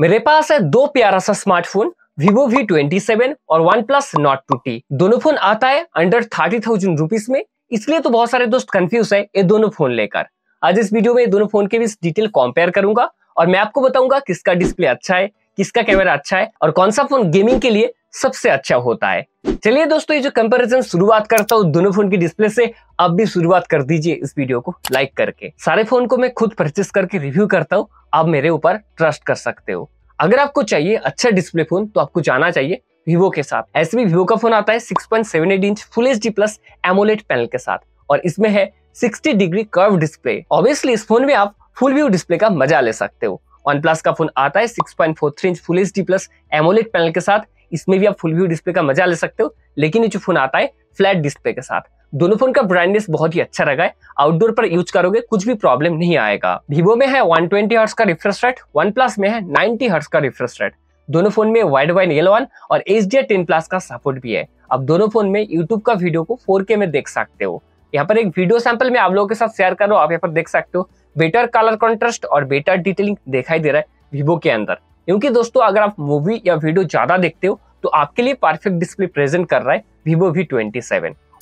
मेरे पास है दो प्यारा सा smartphone Vivo V twenty seven और वन प्लस नॉट दोनों फोन आता है अंडर थर्टी थाउजेंड रुपीज में इसलिए तो बहुत सारे दोस्त कंफ्यूज है ये दोनों फोन लेकर आज इस वीडियो में दोनों फोन के बीच डिटेल कंपेयर करूंगा और मैं आपको बताऊंगा किसका डिस्प्ले अच्छा है किसका कैमरा अच्छा है और कौन सा फोन गेमिंग के लिए सबसे अच्छा होता है चलिए दोस्तों ये जो कंपैरिजन शुरुआत करता हूँ दोनों फोन की डिस्प्ले से अब भी शुरुआत कर दीजिए इस वीडियो को लाइक करके सारे फोन को मैं खुद परचेस करके रिव्यू करता हूँ आप मेरे ऊपर ट्रस्ट कर सकते हो अगर आपको चाहिए अच्छा डिस्प्ले फोन तो आपको जाना चाहिए वीवो के साथ ऐसे भी वीवो का फोन आता है 6.78 inch full H plus AMOLED panel के साथ और इसमें है 60 डिग्री कर्व डिस्प्ले ऑब्वियसली इस फोन में आप फुल व्यू डिस्प्ले का मजा ले सकते हो वन प्लस का फोन आता है 6.43 inch full H plus AMOLED panel के साथ इसमें भी आप फुल व्यू डिस्प्ले का मजा ले सकते हो लेकिन ये जो फोन आता है फ्लैट डिस्प्ले के साथ दोनों फोन का ब्राइटनेस बहुत ही अच्छा रहा है आउटडोर पर यूज करोगे कुछ भी प्रॉब्लम नहीं आएगा वीवो में है 120 ट्वेंटी का रिफ्रेश रेट वन प्लस में है 90 हर्ट्स का रिफ्रेश रेट दोनों फोन में वाइड वाइन एल वन और एच डी टेन प्लस का सपोर्ट भी है अब दोनों फोन में यूट्यूब का वीडियो को फोर में देख सकते हो यहाँ पर एक वीडियो सैंपल में आप लोगों के साथ शेयर करो आप यहाँ पर देख सकते हो बेटर कलर कॉन्ट्रास्ट और बेटर डिटेलिंग दिखाई दे रहा है वीवो के अंदर क्योंकि दोस्तों अगर आप मूवी या वीडियो ज़्यादा देखते हो तो आपके लिए परफेक्ट डिस्प्ले प्रेजेंट कर रहा है वीवो वी ट्वेंटी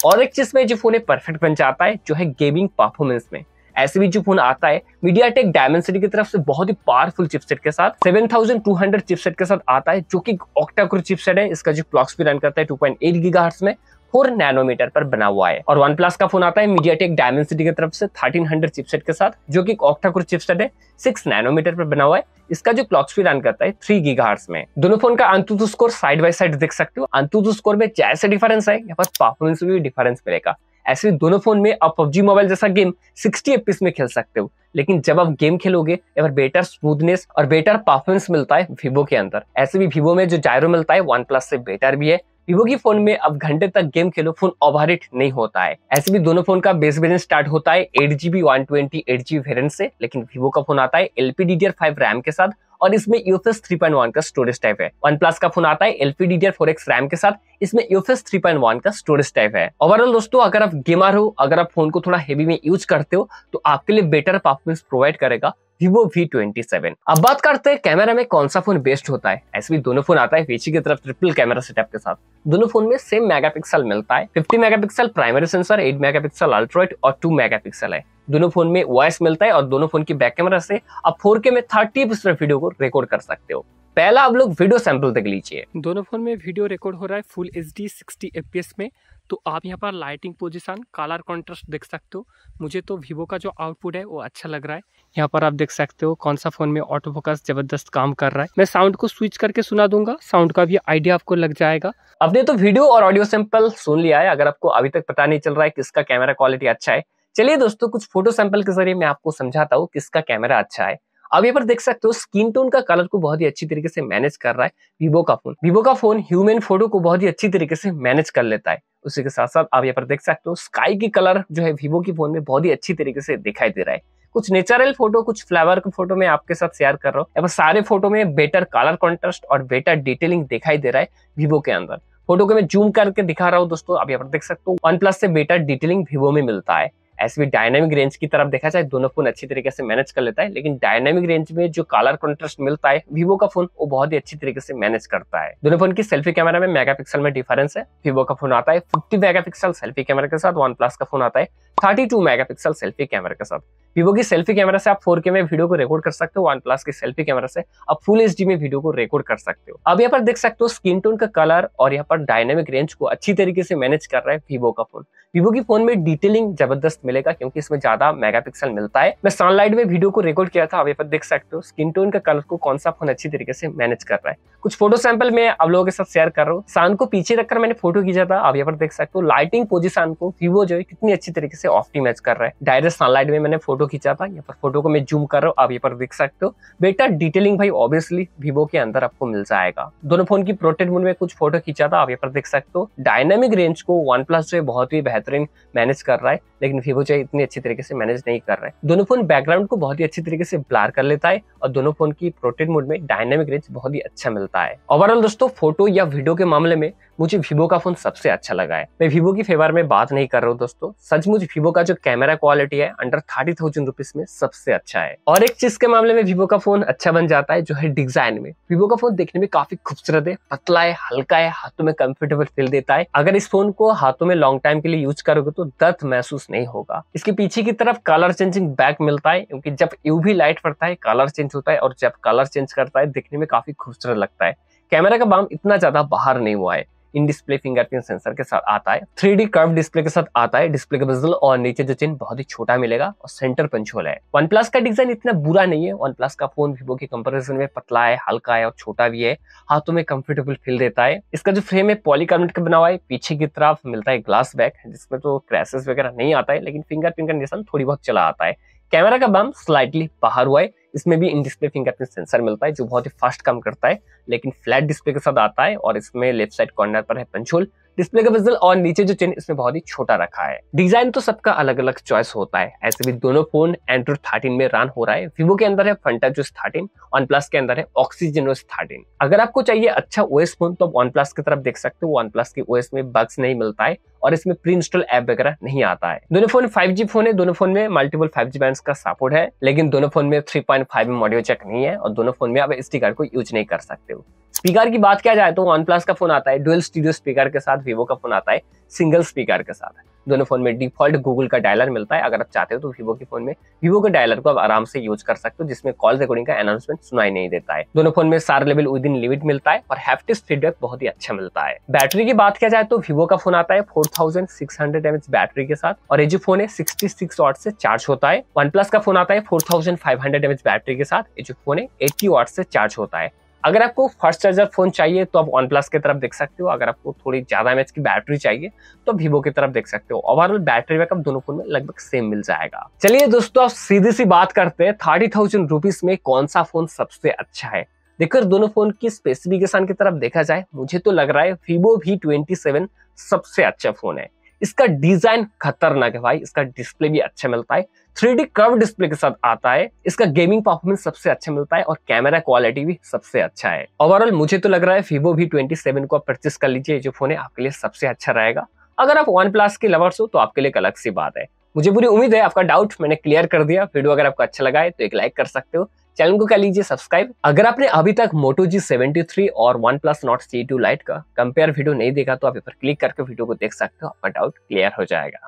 और एक चीज़ में जो फोन है परफेक्ट बन जाता है जो है गेमिंग परफॉर्मेंस में ऐसे भी जो फोन आता है मीडिया टेक डायमेंसिटी की तरफ से बहुत ही पावरफुल चिपसेट के साथ 7200 चिपसेट के साथ आता है जो कि ऑक्टाकोर चिपसेट है इसका जो क्लॉक स्पीड रन करता है 2.8 गीगाहर्ट्ज में फोर नैनोमीटर पर बना हुआ है और वन प्लस का फोन आता है मीडिया टेक डायमेंसिटी की तरफ से 1300 चिपसेट के साथ जो कि ऑक्टाकुर चिपसेट है सिक्स नैनोमीटर पर बना हुआ है इसका जो क्लॉक स्पीड रन करता है थ्री गीघा में दोनों फोन का AnTuTu score side by side देख सकते हो अंतुतु स्कोर में जैसे डिफरेंस है यहाँ पर परफॉर्मेंस में भी डिफरेंस मिलेगा ऐसे दोनों फोन में आप पबजी मोबाइल जैसा गेम सिक्सटी एपीस में खेल सकते हो लेकिन जब आप गेम खेलोगे या बेटर स्मूथनेस और बेटर परफॉर्मेंस मिलता है विवो के अंदर ऐसे भी विवो में जो जायरो मिलता है वन प्लस से बेटर भी है वीवो की फोन में अब घंटे तक गेम खेलो फोन ओवरहीट नहीं होता है ऐसे भी दोनों फोन का बेस वेरियंट स्टार्ट होता है eight GB one twenty eight GB variant से लेकिन वीवो का फोन आता है एलपीडीडीआर फाइव रैम के साथ और इसमें पॉइंट 3.1 का स्टोरेज टाइप है वन प्लस का फोन आता है डी फोर एक्स रैम के साथ इसमें यूएफएस 3.1 का स्टोरेज टाइप है ओवरऑल दोस्तों अगर आप गेमर हो अगर आप फोन को थोड़ा हेवी में यूज करते हो तो आपके लिए बेटर परफॉर्मेंस प्रोवाइड करेगा Vivo V27। अब बात करते हैं कैमरा में कौन सा फोन बेस्ट होता है ऐसे भी दोनों फोन आता है पीछे की तरफ ट्रिपल कैमरा सेटअप के साथ दोनों फोन में सेम मेगापिक्सल मिलता है 50 megapixel primary sensor 8 megapixel ultrawide और 2 मेगापिक्सल है दोनों फोन में वॉइस मिलता है और दोनों फोन की बैक कैमरा से आप फोर में थर्टी परसेंट वीडियो को रिकॉर्ड कर सकते हो पहला आप लोग वीडियो सैंपल देख लीजिए दोनों फोन में वीडियो रिकॉर्ड हो रहा है full H D sixty F में तो आप यहाँ पर लाइटिंग पोजीशन कलर कंट्रास्ट देख सकते हो मुझे तो वीवो का जो आउटपुट है वो अच्छा लग रहा है यहाँ पर आप देख सकते हो कौन सा फ़ोन में ऑटो फोकस ज़बरदस्त काम कर रहा है मैं साउंड को स्विच करके सुना दूंगा साउंड का भी आइडिया आपको लग जाएगा आपने तो वीडियो और ऑडियो सैंपल सुन लिया है अगर आपको अभी तक पता नहीं चल रहा है किसका कैमरा क्वालिटी अच्छा है चलिए दोस्तों कुछ फोटो सैंपल के जरिए मैं आपको समझाता हूँ किसका कैमरा अच्छा है अब यहाँ पर देख सकते हो स्किन टोन का कलर को बहुत ही अच्छी तरीके से मैनेज कर रहा है विवो का फोन विवो का फोन ह्यूमन फोटो को बहुत ही अच्छी तरीके से मैनेज कर लेता है उसी के साथ साथ आप यहाँ पर देख सकते हो स्काई की कलर जो है विवो की फोन में बहुत ही अच्छी तरीके से दिखाई दे रहा है कुछ नेचुरल फोटो कुछ फ्लावर के फोटो में आपके साथ शेयर कर रहा हूँ यहाँ सारे फोटो में बेटर कलर कॉन्ट्रास्ट और बेटर डिटेलिंग दिखाई दे रहा है विवो के अंदर फोटो को मैं जूम करके दिखा रहा हूँ दोस्तों आप यहाँ पर देख सकते हो वन प्लस से बेटर डिटेलिंग विवो में मिलता है ऐसे भी डायनेमिक रेंज की तरफ देखा जाए दोनों फोन अच्छी तरीके से मैनेज कर लेता है लेकिन डायनेमिक रेंज में जो कलर कॉन्ट्रास्ट मिलता है वीवो का फोन वो बहुत ही अच्छी तरीके से मैनेज करता है दोनों फोन की सेल्फी कैमरा में मेगा में डिफरेंस है वीवो का फोन आता है फिफ्टी मेगा सेल्फी कैमरा के साथ वन प्लस का फोन आता है मेगा पिक्सल सेल्फी कैमरा के साथ वीवो की सेल्फी कैमरा से आप 4K में वीडियो को रिकॉर्ड कर सकते हो वन प्लस की सेल्फी कैमरा से आप फुल एच में वीडियो को रिकॉर्ड कर सकते हो अब यहाँ पर देख सकते हो स्किन टोन का कलर और यहाँ पर डायनेमिक रेंज को अच्छी तरीके से मैनेज कर रहा है वीवो का फोन वीवो की फोन में डिटेलिंग जबरदस्त मिलेगा क्योंकि इसमें ज्यादा मेगा मिलता है मैं सनलाइट में वीडियो को रिकॉर्ड किया था अब यहाँ पर देख सकते हो स्किन टोन का कलर को कौन सा फोन अच्छी तरीके से मैनेज कर रहा है कुछ फोटो सैंपल मैं आप लोगों के साथ शेयर कर रहा हूँ सान को पीछे रखकर मैंने फोटो खींचा था अब यहाँ पर देख सकते हो लाइटिंग पोजिशन को वीवो जो है कितनी अच्छी तरीके से से ऑफ्टी मैच कर रहा है डायरेक्ट सनलाइट में मैंने फोटो खींचा था यहाँ पर फोटो को मैं जूम कर रहा हूँ आप यहाँ पर देख सकते हो बेटा डिटेलिंग भाई ऑब्वियसली वीवो के अंदर आपको मिल जाएगा दोनों फोन की प्रोटेक्ट मोड में कुछ फोटो खींचा था आप यहाँ पर देख सकते हो डायनेमिक रेंज को वन प्लस जो है बहुत ही बेहतरीन मैनेज कर रहा है लेकिन वीवो जो है इतनी अच्छी तरीके से मैनेज नहीं कर रहा है दोनों फोन बैकग्राउंड को बहुत ही अच्छी तरीके से ब्लार कर लेता है और दोनों फोन की प्रोटेक्ट मोड में डायनेमिक रेंज बहुत ही अच्छा मिलता है ओवरऑल दोस्तों फोटो या वीडियो के मामले में मुझे वीवो का फोन सबसे अच्छा लगा है मैं वीवो की फेवर में बात नहीं कर रहा हूँ दोस्तों सचमुच वीवो का जो कैमरा क्वालिटी है अंडर थर्टी थाउजेंड रुपीज में सबसे अच्छा है और एक चीज के मामले में वीवो का फोन अच्छा बन जाता है जो है डिजाइन में वीवो का फोन देखने में काफी खूबसूरत है पतला है हल्का है हाथों में कंफर्टेबल फील देता है अगर इस फोन को हाथों में लॉन्ग टाइम के लिए यूज करोगे तो दर्द महसूस नहीं होगा इसके पीछे की तरफ कलर चेंजिंग बैक मिलता है क्योंकि जब यूवी लाइट पड़ता है कलर चेंज होता है और जब कलर चेंज करता है देखने में काफी खूबसूरत लगता है कैमरा का बाम इतना ज्यादा बाहर नहीं हुआ है इन डिस्प्ले फिंगरप्रिंट सेंसर के साथ आता है थ्री डी कर्व डिस्प्ले के साथ आता है डिस्प्ले के बजल और नीचे जो चिन्ह बहुत ही छोटा मिलेगा और सेंटर पंच है वन प्लस का डिजाइन इतना बुरा नहीं है वन प्लस का फोन वीवो के कंपेरिजन में पतला है हल्का है और छोटा भी है हाथों में कंफर्टेबल फील देता है इसका जो फ्रेम है पॉलीकार्बोनेट का बना हुआ है पीछे की तरफ मिलता है ग्लास बैक जिसमें तो क्रैसेस वगैरह नहीं आता है लेकिन फिंगरप्रिंट का निशान थोड़ी बहुत चला आता है कैमरा का बम स्लाइटली बाहर हुआ है इसमें भी इन डिस्प्ले फिंगरप्रिंट सेंसर मिलता है जो बहुत ही फास्ट काम करता है लेकिन फ्लैट डिस्प्ले के साथ आता है और इसमें लेफ्ट साइड कॉर्नर पर है पंचोल डिस्प्ले का बेजल और नीचे जो चेन इसमें बहुत ही छोटा रखा है डिजाइन तो सबका अलग अलग चॉइस होता है ऐसे भी दोनों फोन एंड्रॉइड थर्टीन में रन हो रहा है विवो के अंदर है फंटा जो थर्टीन वन प्लस के अंदर है ऑक्सीजन थर्टीन अगर आपको चाहिए अच्छा ओएस फोन तो आप वन प्लस की तरफ देख सकते हो वन प्लस के ओएस में बग्स नहीं मिलता है और इसमें प्री इंस्टॉल एप वगैरह नहीं आता है दोनों फोन फाइव फोन है दोनों फोन में मल्टीपल फाइव जी का सपोर्ट है लेकिन दोनों फोन में थ्री पॉइंट मॉड्यूल चेक नहीं है और दोनों फोन में आप एस कार्ड को यूज नहीं कर सकते हो स्पीकर की बात किया जाए तो वन प्लस का फोन आता है डुअल स्टूडियो स्पीकर के साथ वीवो का फोन आता है सिंगल स्पीकर के साथ दोनों फोन में डिफॉल्ट गूगल का डायलर मिलता है अगर आप चाहते हो तो वीवो के फोन में वीवो के डायलर को आप आराम से यूज कर सकते हो जिसमें कॉल रिकॉर्डिंग का अनाउंसमेंट सुनाई नहीं देता है दोनों फोन में सार लेवल विद इन लिमिट मिलता है और हैप्टिस फीडबैक बहुत ही अच्छा मिलता है बैटरी की बात किया जाए तो वीवो का फोन आता है फोर थाउजेंड एमएच बैटरी के साथ और ये जो फोन है सिक्सटी सिक्स वाट से चार्ज होता है वन प्लस का फोन आता है फोर थाउजेंड एमएच बैटरी के साथ ये जो फोन है एट्टी वाट से चार्ज होता है अगर आपको फास्ट चार्जर फोन चाहिए तो आप वन प्लस की तरफ देख सकते हो अगर आपको थोड़ी ज़्यादा एमएच की बैटरी चाहिए तो वीवो की तरफ देख सकते हो ओवरऑल बैटरी बैकअप दोनों फोन में लगभग सेम मिल जाएगा चलिए दोस्तों आप सीधी सी बात करते हैं थर्टी थाउजेंड रुपीज में कौन सा फोन सबसे अच्छा है देखो दोनों फोन की स्पेसिफिकेशन की तरफ देखा जाए मुझे तो लग रहा है वीवो वी ट्वेंटी सेवन सबसे अच्छा फोन है इसका डिजाइन खतरनाक है भाई इसका डिस्प्ले भी अच्छा मिलता है थ्री कर्व डिस्प्ले के साथ आता है इसका गेमिंग परफॉर्मेंस सबसे अच्छा मिलता है और कैमरा क्वालिटी भी सबसे अच्छा है ओवरऑल मुझे तो लग रहा है फीवो भी ट्वेंटी सेवन को आप परचेस कर लीजिए जो फोन है आपके लिए सबसे अच्छा रहेगा अगर आप वन प्लस के लवर्स हो तो आपके लिए एक अलग सी बात है मुझे पूरी उम्मीद है आपका डाउट मैंने क्लियर कर दिया वीडियो अगर आपको अच्छा लगा है तो एक लाइक कर सकते हो चैनल को कर लीजिए सब्सक्राइब अगर आपने अभी तक मोटो जी सेवेंटी थ्री और one plus Nord C two lite का कंपेयर वीडियो नहीं देखा तो आप क्लिक करके वीडियो को देख सकते हो अपना डाउट क्लियर हो जाएगा